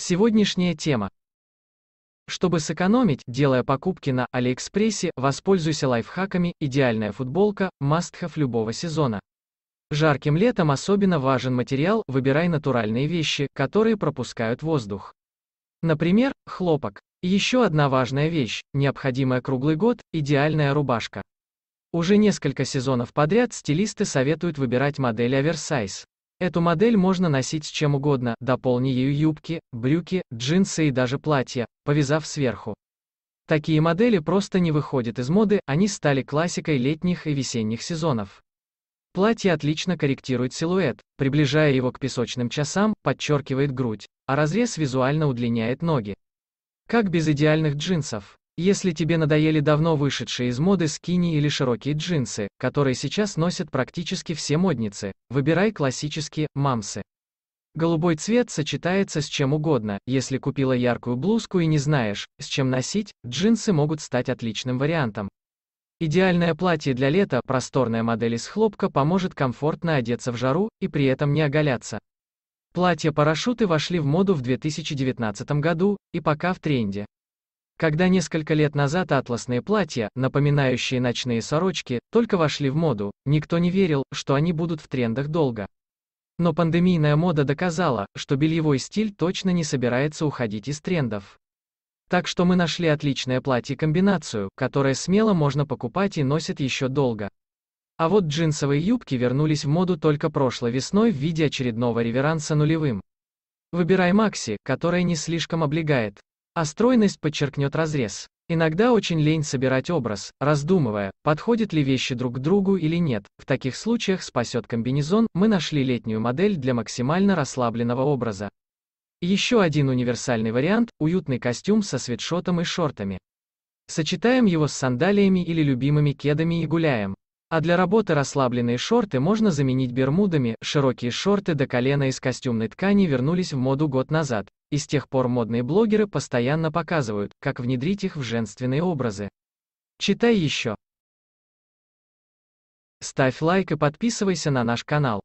Сегодняшняя тема. Чтобы сэкономить, делая покупки на Алиэкспрессе, воспользуйся лайфхаками, идеальная футболка, мастхов любого сезона. Жарким летом особенно важен материал, выбирай натуральные вещи, которые пропускают воздух. Например, хлопок. Еще одна важная вещь, необходимая круглый год, идеальная рубашка. Уже несколько сезонов подряд стилисты советуют выбирать модель оверсайз. Эту модель можно носить с чем угодно, дополни ею юбки, брюки, джинсы и даже платья, повязав сверху. Такие модели просто не выходят из моды, они стали классикой летних и весенних сезонов. Платье отлично корректирует силуэт, приближая его к песочным часам, подчеркивает грудь, а разрез визуально удлиняет ноги. Как без идеальных джинсов? Если тебе надоели давно вышедшие из моды скини или широкие джинсы, которые сейчас носят практически все модницы, выбирай классические мамсы. Голубой цвет сочетается с чем угодно, если купила яркую блузку и не знаешь, с чем носить, джинсы могут стать отличным вариантом. Идеальное платье для лета, просторная модель из хлопка поможет комфортно одеться в жару и при этом не оголяться. Платья-парашюты вошли в моду в 2019 году и пока в тренде. Когда несколько лет назад атласные платья, напоминающие ночные сорочки, только вошли в моду, никто не верил, что они будут в трендах долго. Но пандемийная мода доказала, что бельевой стиль точно не собирается уходить из трендов. Так что мы нашли отличное платье-комбинацию, которое смело можно покупать и носит еще долго. А вот джинсовые юбки вернулись в моду только прошлой весной в виде очередного реверанса нулевым. Выбирай Макси, которая не слишком облегает, а стройность подчеркнет разрез. Иногда очень лень собирать образ, раздумывая, подходят ли вещи друг к другу или нет. В таких случаях спасет комбинезон, мы нашли летнюю модель для максимально расслабленного образа. Еще один универсальный вариант – уютный костюм со свитшотом и шортами. Сочетаем его с сандалиями или любимыми кедами и гуляем. А для работы расслабленные шорты можно заменить бермудами, широкие шорты до колена из костюмной ткани вернулись в моду год назад, и с тех пор модные блогеры постоянно показывают, как внедрить их в женственные образы. Читай еще. Ставь лайк и подписывайся на наш канал.